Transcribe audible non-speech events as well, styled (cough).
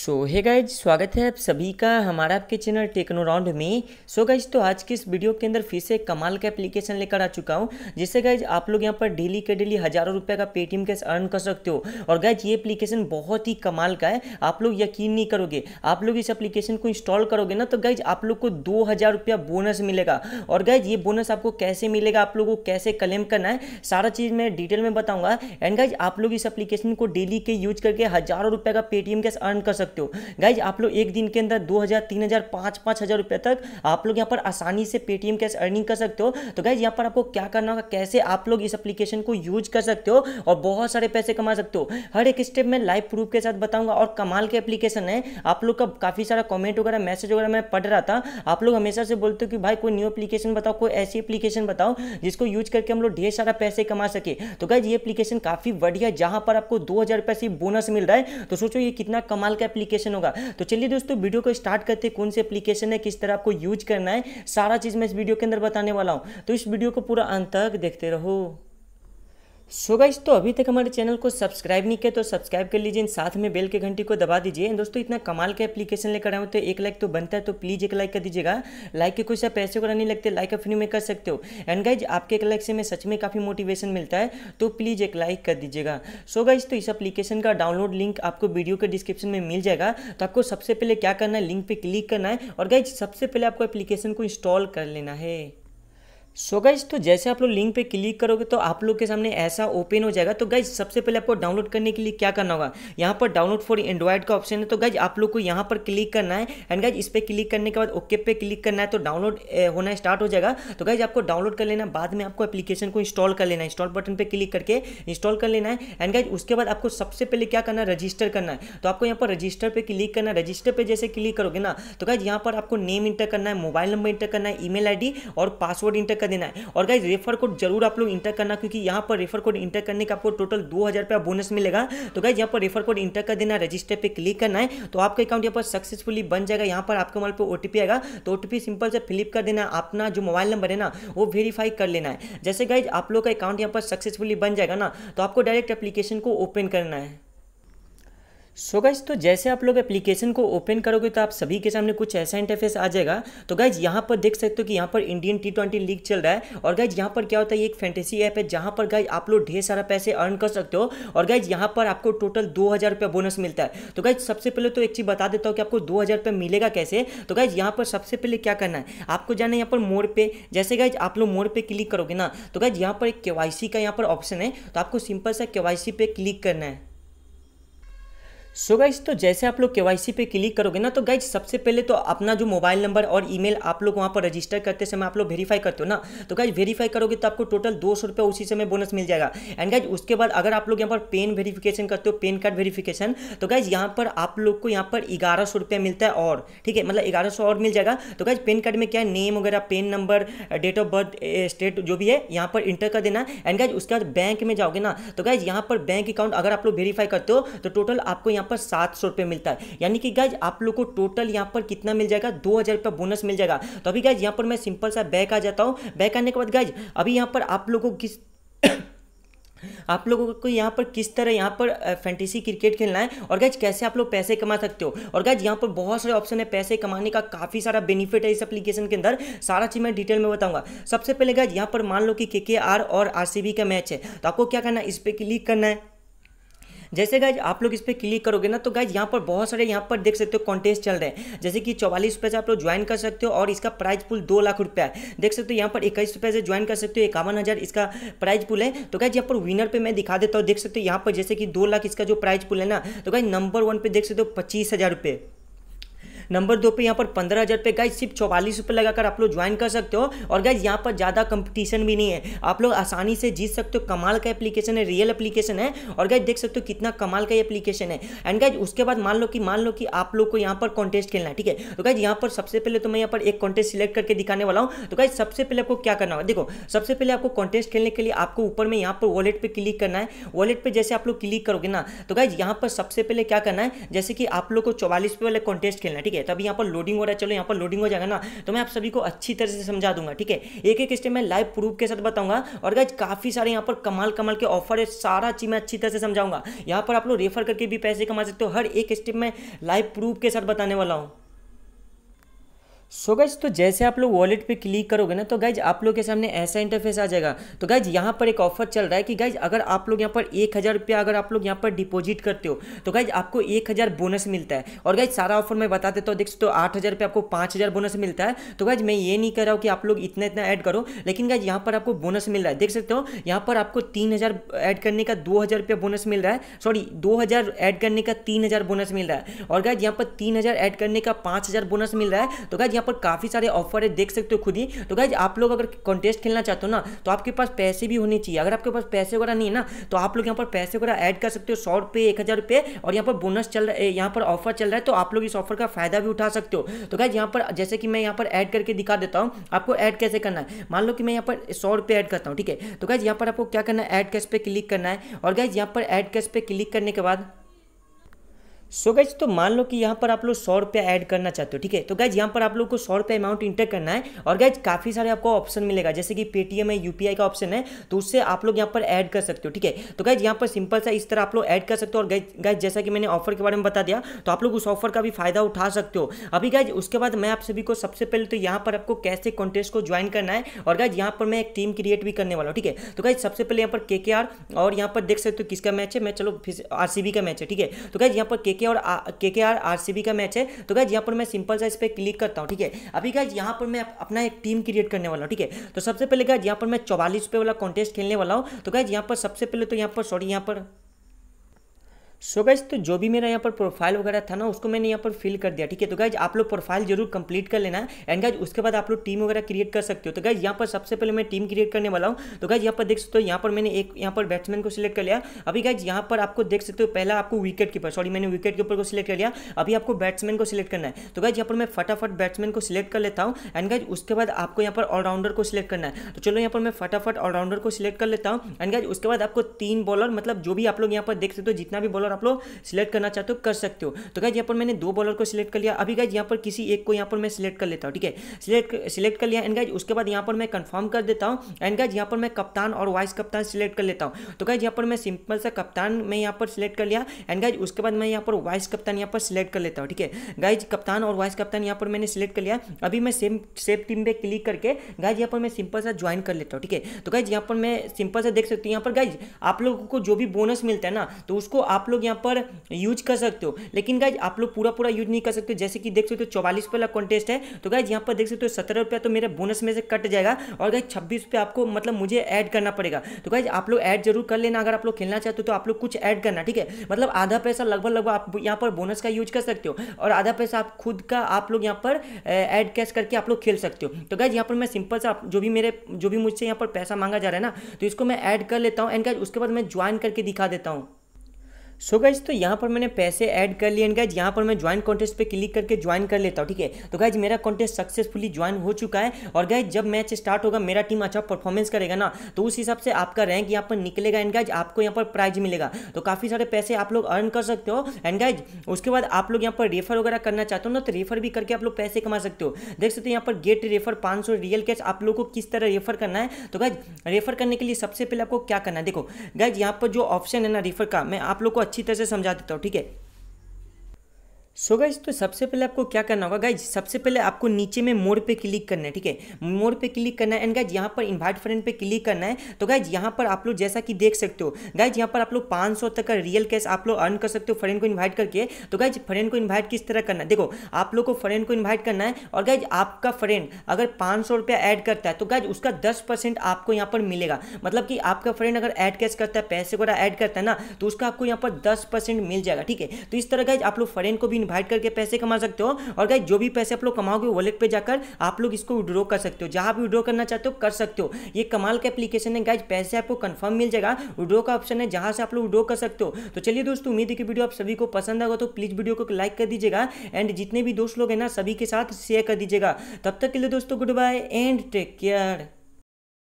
सो hey guys स्वागत है आप सभी का हमारा आपके चैनल टेक्नोराउंड में सो so गाइज तो आज के इस वीडियो के अंदर फिर से कमाल का एप्लीकेशन लेकर आ चुका हूँ जिससे गाइज आप लोग यहाँ पर डेली के डेली हज़ारों रुपए का पेटीएम कैश अर्न कर सकते हो और गाइज ये एप्लीकेशन बहुत ही कमाल का है आप लोग यकीन नहीं करोगे आप लोग इस एप्लीकेशन को इंस्टॉल करोगे ना तो गाइज आप लोग को दो रुपया बोनस मिलेगा और गाइज ये बोनस आपको कैसे मिलेगा आप लोग को कैसे क्लेम करना है सारा चीज़ मैं डिटेल में बताऊँगा एंड गाइज आप लोग इस एप्लीकेशन को डेली के यूज करके हज़ारों रुपये का पेटीएम कैश अर्न कर सकते सकते हो गाइज आप लोग एक दिन के अंदर दो हज़ार तीन हज़ार पांच पांच हज़ार रुपए तक आप लोग यहाँ पर आसानी से पेटीएम कैश अर्निंग कर सकते हो तो गाइज यहाँ पर आपको क्या करना होगा कैसे आप लोग इस एप्लीकेशन को यूज कर सकते हो और बहुत सारे पैसे कमा सकते हो हर एक स्टेप में लाइव प्रूफ के साथ बताऊंगा और कमाल के एप्लीकेशन है आप लोग का काफ़ी सारा कॉमेंट वगैरह मैसेज वगैरह मैं पढ़ रहा था आप लोग हमेशा से बोलते हो कि भाई कोई न्यू एप्लीकेशन बताओ कोई ऐसी एप्लीकेशन बताओ जिसको यूज करके हम लोग ढेर सारा पैसे कमा सके तो गाइज ये एप्लीकेशन काफ़ी बढ़िया जहां पर आपको दो हज़ार से बोनस मिल रहा है तो सोचो ये कितना कमाल का एप्लीकेशन होगा तो चलिए दोस्तों वीडियो को स्टार्ट करते हैं कौन से एप्लीकेशन है किस तरह आपको यूज करना है सारा चीज़ मैं इस वीडियो के अंदर बताने वाला हूँ तो इस वीडियो को पूरा अंत तक देखते रहो सो गाइस तो अभी तक हमारे चैनल को सब्सक्राइब नहीं किया तो सब्सक्राइब कर लीजिए साथ में बेल के घंटी को दबा दीजिए दोस्तों इतना कमाल के एप्लीकेशन लेकर आए तो एक लाइक तो बनता है तो प्लीज़ एक लाइक कर दीजिएगा लाइक के कुछ पैसे वगैरह नहीं लगते लाइक फ्री में कर सकते हो एंड गाइज आपके एक लाइक से मैं सच में काफ़ी मोटिवेशन मिलता है तो प्लीज़ एक लाइक कर दीजिएगा सो गाइज तो इस एप्लीकेशन का डाउनलोड लिंक आपको वीडियो के डिस्क्रिप्शन में मिल जाएगा तो आपको सबसे पहले क्या करना है लिंक पर क्लिक करना है और गाइज सबसे पहले आपको एप्लीकेशन को इंस्टॉल कर लेना है सो so गाइज तो जैसे आप लोग लिंक पे क्लिक करोगे तो आप लोग के सामने ऐसा ओपन हो जाएगा तो गाइज सबसे पहले आपको डाउनलोड करने के लिए क्या करना होगा यहाँ पर डाउनलोड फॉर एंड्रॉइड का ऑप्शन है तो गाइज आप लोग को यहाँ पर क्लिक करना है एंड गाइज इस पर क्लिक करने के बाद ओके पे क्लिक करना है तो डाउनलोड होना स्टार्ट हो जाएगा तो गाइज आपको डाउनलोड कर लेना बाद में आपको एप्लीकेशन को इंस्टॉल कर लेना है इंस्टॉल बटन पर क्लिक करके इंस्टॉल कर लेना है एंड गाइज उसके बाद आपको सबसे पहले क्या करना है रजिस्टर करना है तो आपको यहाँ पर रजिस्टर पर क्लिक करना है रजिस्टर पर जैसे क्लिक करोगे ना तो गाइज यहाँ पर आपको नेम इंटर करना है मोबाइल नंबर इंटर करना है ई मेल और पासवर्ड इंटर कर देना है और गाइज रेफर कोड जरूर आप लोग इंटर करना क्योंकि यहाँ पर रेफर कोड इंटर करने का आपको टोटल दो हज़ार बोनस मिलेगा तो गाइज यहाँ पर रेफर कोड इंटर कर देना रजिस्टर पर क्लिक करना है तो आपका अकाउंट यहाँ पर सक्सेसफुली बन जाएगा यहाँ पर आपके मोबाइल पर ओ आएगा तो ओ सिंपल से फिलिप कर देना अपना जो मोबाइल नंबर है ना वो वेरीफाई कर लेना है जैसे गाइज आप लोग का अकाउंट यहाँ पर सक्सेसफुली बन जाएगा ना तो आपको डायरेक्ट एप्लीकेशन को ओपन करना है सो so गाइज तो जैसे आप लोग एप्लीकेशन को ओपन करोगे तो आप सभी के सामने कुछ ऐसा इंटरफेस आ जाएगा तो गाइज यहाँ पर देख सकते हो कि यहाँ पर इंडियन टी ट्वेंटी लीग चल रहा है और गाइज यहाँ पर क्या होता है एक फैंटेसी ऐप है जहाँ पर गाइज आप लोग ढेर सारा पैसे अर्न कर सकते हो और गाइज यहाँ पर आपको टोटल दो हज़ार रुपया बोनस मिलता है तो गाइज सबसे पहले तो एक चीज़ बता देता हूँ कि आपको दो हज़ार रुपया मिलेगा कैसे तो गाइज यहाँ पर सबसे पहले क्या करना है आपको जाना है यहाँ पर मोड़ पे जैसे गाइज आप लोग मोड़ पे क्लिक करोगे ना तो गाइज यहाँ पर एक के का यहाँ पर ऑप्शन है तो आपको सिंपल सा के पे क्लिक करना है सो so गाइज तो जैसे आप लोग के पे क्लिक करोगे ना तो गाइज सबसे पहले तो अपना जो मोबाइल नंबर और ईमेल आप लोग वहाँ पर रजिस्टर करते समय आप लोग वेरीफाई करते हो ना तो गाइज वेरीफाई करोगे तो आपको टोटल दो सौ रुपये उसी समय बोनस मिल जाएगा एंड गाइज उसके बाद अगर आप लोग यहाँ पर पेन वेरीफिकेशन करते हो पेन कार्ड वेरीफिकेशन तो गाइज यहाँ पर आप लोग को यहाँ पर ग्यारह सौ रुपया मिलता है और ठीक है मतलब ग्यारह सौ और मिल जाएगा तो गाइज पेन कार्ड में क्या है नेम वगैरह PAN number date of birth state जो भी है यहाँ पर इंटर कर देना एंड गाइज उसके बाद बैंक में जाओगे ना तो गाइज यहाँ पर बैंक अकाउंट अगर आप लोग वेरीफाई करते हो तो टोटल आपको यहाँ पर सात सौ रुपये मिलता है यानी कि गाइज आप लोग को टोटल यहाँ पर कितना मिल जाएगा दो हज़ार रुपया बोनस मिल जाएगा तो अभी गाइज यहाँ पर मैं सिंपल सा बैक आ जाता हूँ बैक आने के बाद गाइज अभी यहाँ पर आप लोगों किस (coughs) आप लोगों को यहाँ पर किस तरह यहाँ पर फैंटेसी क्रिकेट खेलना है और गैज कैसे आप लोग पैसे कमा सकते हो और गैज यहाँ पर बहुत सारे ऑप्शन है पैसे कमाने का काफ़ी सारा बेनिफिट है इस एप्लीकेशन के अंदर सारा चीज़ मैं डिटेल में बताऊंगा सबसे पहले गैज यहाँ पर मान लो कि के और आर का मैच है तो आपको क्या करना है इस पर क्लिक करना है जैसे गाइज आप लोग इस पर क्लिक करोगे ना तो गाइज यहाँ पर बहुत सारे यहाँ पर देख सकते हो कॉन्टेस्ट चल रहे हैं जैसे कि चौवालीस रुपये से आप लोग ज्वाइन कर सकते हो और इसका प्राइज पुल दो लाख रुपया है देख सकते हो यहाँ पर इक्कीस रुपये से ज्वाइन कर सकते हो इक्यावन हज़ार इसका प्राइज पुल है तो गाइज यहाँ पर विनर पर मैं दिखा देता हूँ देख सकते हो यहाँ पर जैसे कि दो लाख इसका जो प्राइज पुल है ना तो गाइज नंबर वन पर देख सकते हो पच्चीस हज़ार रुपये नंबर दो पे यहाँ पर पंद्रह हज़ार पे गाइज सिर्फ चौवालीस रुपये लगाकर आप लोग ज्वाइन कर सकते हो और गाइज यहाँ पर ज़्यादा कंपटीशन भी नहीं है आप लोग आसानी से जीत सकते हो कमाल का एप्लीकेशन है रियल एप्लीकेशन है और गाइज देख सकते हो कितना कमाल का एप्लीकेशन है एंड गाइज उसके बाद मान लो कि मान लो कि आप लोग को यहाँ पर कॉन्टेस्ट खेलना है ठीक है तो गाइज यहाँ पर सबसे पहले तो मैं यहाँ पर एक कॉन्टेस्ट सिलेक्ट करके दिखाने वाला हूँ तो गाइज सबसे पहले आपको क्या करना होगा देखो सबसे पहले आपको कॉन्टेस्ट खेलने के लिए आपको ऊपर में यहाँ पर वॉलेट पर क्लिक करना है वॉलेट पर जैसे आप लोग क्लिक करोगे ना तो गाइज यहाँ पर सबसे पहले क्या करना है जैसे कि आप लोग को चौवालीस रुपये वाले कॉन्टेस्ट खेलना है ठीक है है तभी यहाँ पर लोडिंग हो रहा है चलो यहाँ पर लोडिंग हो जाएगा ना तो मैं आप सभी को अच्छी तरह से समझा दूंगा ठीक है एक एक स्टेप मैं लाइव प्रूफ के साथ बताऊंगा और गाइज काफ़ी सारे यहाँ पर कमाल कमाल के ऑफर है सारा चीज़ मैं अच्छी तरह से समझाऊंगा यहाँ पर आप लोग रेफर करके भी पैसे कमा सकते हो हर एक स्टेप में लाइव प्रूफ के साथ बताने वाला हूँ सो गाइज तो जैसे आप लोग वॉलेट पे क्लिक करोगे ना तो गाइज आप लोग के सामने ऐसा इंटरफेस आ जाएगा तो गाइज यहाँ पर एक ऑफर चल रहा है कि गाइज अगर आप लोग यहाँ पर एक हज़ार रुपया अगर आप लोग यहाँ पर डिपॉजिट करते हो तो गाइज आपको एक हज़ार बोनस मिलता है और गाइज सारा ऑफर मैं बता देता हूँ देख तो आठ हज़ार रुपये आपको पाँच हज़ार बोनस मिलता है तो गाइज मैं ये नहीं कह रहा हूँ कि आप लोग इतना इतना ऐड करो लेकिन गाइज यहाँ पर आपको बोनस मिल रहा है देख सकते हो यहाँ पर आपको तीन हज़ार ऐड करने का दो हज़ार रुपया बोनस मिल रहा है सॉरी दो हज़ार ऐड करने का तीन हज़ार बोनस मिल रहा है और गाइज यहाँ पर तीन हज़ार ऐड करने का पाँच हज़ार बोनस मिल रहा है तो गाइज यहाँ पर काफ़ी सारे ऑफर है देख सकते हो खुद ही तो गाइज आप लोग अगर कॉन्टेस्ट खेलना चाहते हो ना तो आपके पास पैसे भी होने चाहिए अगर आपके पास पैसे वगैरह नहीं है ना तो आप लोग यहाँ पर पैसे वगैरह ऐड कर सकते हो सौ रुपये एक हज़ार रुपये और यहाँ पर बोनस चल रहा है यहाँ पर ऑफर चल रहा है तो आप लोग इस ऑफर का फायदा भी उठा सकते हो तो गाइज यहाँ पर जैसे कि मैं यहाँ पर ऐड करके दिखा देता हूँ आपको ऐड कैसे करना है मान लो कि मैं यहाँ पर सौ रुपये ऐड करता हूँ ठीक है तो गाइज यहाँ पर आपको क्या करना है ऐड कैश पे क्लिक करना है और गाइज यहाँ पर ऐड कैश पे क्लिक करने के बाद सो गैज गाइज तो मान लो कि यहाँ पर आप लोग सौ रुपया ऐड करना चाहते हो ठीक है तो गाइज यहाँ पर आप लोग को सौ रुपया अमाउंट इंटर करना है और गाइज काफ़ी सारे आपको ऑप्शन मिलेगा जैसे कि पेटीएम है यूपीआई का ऑप्शन है तो उससे आप लोग यहाँ पर ऐड कर सकते हो ठीक है तो गाइज यहाँ पर सिंपल सा इस तरह आप लोग ऐड कर सकते हो और गैज जैसा कि मैंने ऑफर के बारे में बता दिया तो आप लोग उस ऑफर का भी फायदा उठा सकते हो अभी गाइज उसके बाद मैं आप सभी को सबसे पहले तो यहाँ पर आपको कैसे कॉन्टेस्ट को ज्वाइन करना है और गाइज यहाँ पर मैं एक टीम क्रिएट भी करने वाला हूँ ठीक है तो गाइज सबसे पहले यहाँ पर के और यहाँ पर देख सकते हो किसका मैच है मैं चलो फिर आर का मैच है ठीक है तो गाइज यहाँ पर के के और के के आर आर का मैच है तो गाइज यहाँ पर मैं सिंपल सा इस पर क्लिक करता हूँ ठीक है अभी गाइज यहाँ पर मैं अपना एक टीम क्रिएट करने वाला हूँ ठीक है तो सबसे पहले गाइज यहाँ पर मैं चौवालीस रुपये वाला कॉन्टेस्ट खेलने वाला हूँ तो गाइज यहाँ पर सबसे पहले तो यहाँ पर सॉरी यहाँ पर सो so गाइज तो जो भी मेरा यहाँ पर प्रोफाइल वगैरह था ना उसको मैंने यहाँ पर फिल कर दिया ठीक है तो गाइज आप लोग प्रोफाइल जरूर कंप्लीट कर लेना एंड गाइज उसके बाद आप लोग टीम वगैरह क्रिएट कर सकते हो तो गाइज यहाँ पर सबसे पहले मैं टीम क्रिएट करने वाला हूँ तो गाइज यहाँ पर देख सकते हो यहाँ पर मैंने एक यहाँ पर बैट्समैन को सिलेक्ट कर लिया अभी गाइज यहाँ पर आपको देख सकते हो पहला आपको विकेट कीपर सॉरी मैंने विकेट कीपर को सिलेक्ट कर लिया अभी आपको बैट्समैन को सिलेक्ट करना है तो गाइज यहाँ पर मैं फटाफट बैट्समैन को सिलेक्ट कर लेता हूँ एंड गाइज उसके बाद आपको यहाँ पर ऑलराउंडर को सिलेक्ट करना है तो चलो यहाँ पर मैं फटाफट ऑलराउंडर को सिलेक्ट कर लेता हूँ एंड गाइज उसके बाद आपको तीन बॉलर मतलब जो भी आप लोग यहाँ पर देख सकते हो जितना भी बॉलर बॉलर आप लोग सिलेक्ट करना चाहते हो कर सकते हो तो गाइज यहाँ पर मैंने दो बॉलर को सिलेक्ट कर लिया अभी गाइज यहाँ पर किसी एक को यहाँ पर मैं सिलेक्ट कर लेता हूँ ठीक है सिलेक्ट सिलेक्ट कर लिया एंड गाइज उसके बाद यहाँ पर मैं कन्फर्म कर देता हूँ एंड गाइज यहाँ पर मैं कप्तान और वाइस कप्तान सिलेक्ट कर लेता हूँ तो गाइज यहाँ पर मैं सिंपल सा कप्तान मैं यहाँ पर सिलेक्ट कर लिया एंड गाइज उसके बाद मैं यहाँ पर वाइस कप्तान यहाँ पर सिलेक्ट कर लेता हूँ ठीक है गाइज कप्तान और वाइस कप्तान यहाँ पर मैंने सिलेक्ट कर लिया अभी मैं सेम सेफ टीम पर क्लिक करके गाइज यहाँ पर मैं सिंपल सा ज्वाइन कर लेता हूँ ठीक है तो गाइज यहाँ पर मैं सिंपल सा देख सकती हूँ यहाँ पर गाइज आप लोगों को जो भी बोनस मिलता है ना तो उसको आप लोग लोग यहाँ पर यूज कर सकते हो लेकिन गाइज आप लोग पूरा पूरा यूज नहीं कर सकते जैसे कि देख सकते हो चौवालीस रुपये वाला कॉन्टेस्ट है तो गाइज यहाँ पर देख सकते हो सत्रह रुपया तो मेरे बोनस में से कट जाएगा और गाइज छब्बीस रुपये आपको मतलब मुझे ऐड करना पड़ेगा तो गाइज आप लोग ऐड जरूर कर लेना अगर आप लोग खेलना चाहते हो तो आप लोग कुछ ऐड करना ठीक है मतलब आधा पैसा लगभग लगभग आप यहाँ पर बोनस का यूज कर सकते हो और आधा पैसा आप खुद का आप लोग यहाँ पर ऐड कैश करके आप लोग खेल सकते हो तो गाइज यहाँ पर मैं सिंपल सा जो भी मेरे जो भी मुझसे यहाँ पर पैसा मांगा जा रहा है ना तो इसको मैं ऐड कर लेता हूँ एंड गाइज उसके बाद मैं ज्वाइन करके दिखा देता हूँ सो so गाइज तो यहाँ पर मैंने पैसे ऐड कर लिए एंड गाइज यहाँ पर मैं ज्वाइन कॉन्टेस्ट पे क्लिक करके ज्वाइन कर लेता हूँ ठीक है तो गाइज मेरा कॉन्टेस्ट सक्सेसफुली ज्वाइन हो चुका है और गाइज जब मैच स्टार्ट होगा मेरा टीम अच्छा परफॉर्मेंस करेगा ना तो उस हिसाब से आपका रैंक यहाँ पर निकलेगा एंड गाइज आपको यहाँ पर प्राइज मिलेगा तो काफ़ी सारे पैसे आप लोग अर्न कर सकते हो एंड गाइज उसके बाद आप लोग यहाँ पर रेफर वगैरह करना चाहते हो ना तो रेफर भी करके आप लोग पैसे कमा सकते हो देख सकते हो यहाँ पर गेट रेफर पाँच रियल कैश आप लोग को किस तरह रेफर करना है तो गाइज रेफर करने के लिए सबसे पहले आपको क्या करना है देखो गाइज यहाँ पर जो ऑप्शन है ना रेफर का मैं आप लोग को अच्छी तरह से समझा देता हूँ ठीक है सो so गाइज तो सबसे पहले आपको क्या करना होगा गाइज सबसे पहले आपको नीचे में मोड पे क्लिक करना है ठीक है मोड पे क्लिक करना है एंड गाइज यहाँ पर इनवाइट फ्रेंड पे क्लिक करना है तो गाइज यहाँ पर आप लोग जैसा कि देख सकते हो गाइज यहाँ पर आप लोग 500 तक का रियल कैश आप लोग अर्न कर सकते हो फ्रेंड को इन्वाइट करके तो गाइज फ्रेंड को इन्वाइट किस तरह करना है देखो आप लोग को फ्रेंड को इन्वाइट करना है और गाइज आपका फ्रेंड अगर पाँच सौ एड करता है तो गाइज उसका दस आपको यहाँ पर मिलेगा मतलब कि आपका फ्रेंड अगर एड कैश करता है पैसे वगैरह ऐड करता है ना तो उसका आपको यहाँ पर दस मिल जाएगा ठीक है तो इस तरह गाइज आप लोग फ्रेंड को भी इन्वाइट करके पैसे कमा सकते हो और गाइज जो भी पैसे आप लोग कमाओगे वॉलेट पर जाकर आप लोग इसको विड्रॉ कर सकते हो जहाँ भी विड्रॉ करना चाहते हो कर सकते हो ये कमाल का एप्लीकेशन है गाइज पैसे आपको कन्फर्म मिल जाएगा विड्रॉ का ऑप्शन है जहाँ से आप लोग विड्रॉ कर सकते हो तो चलिए दोस्तों उम्मीद है कि वीडियो आप सभी को पसंद आएगा तो प्लीज़ वीडियो को लाइक कर दीजिएगा एंड जितने भी दोस्त लोग हैं ना सभी के साथ शेयर कर दीजिएगा तब तक के लिए दोस्तों good bye and take care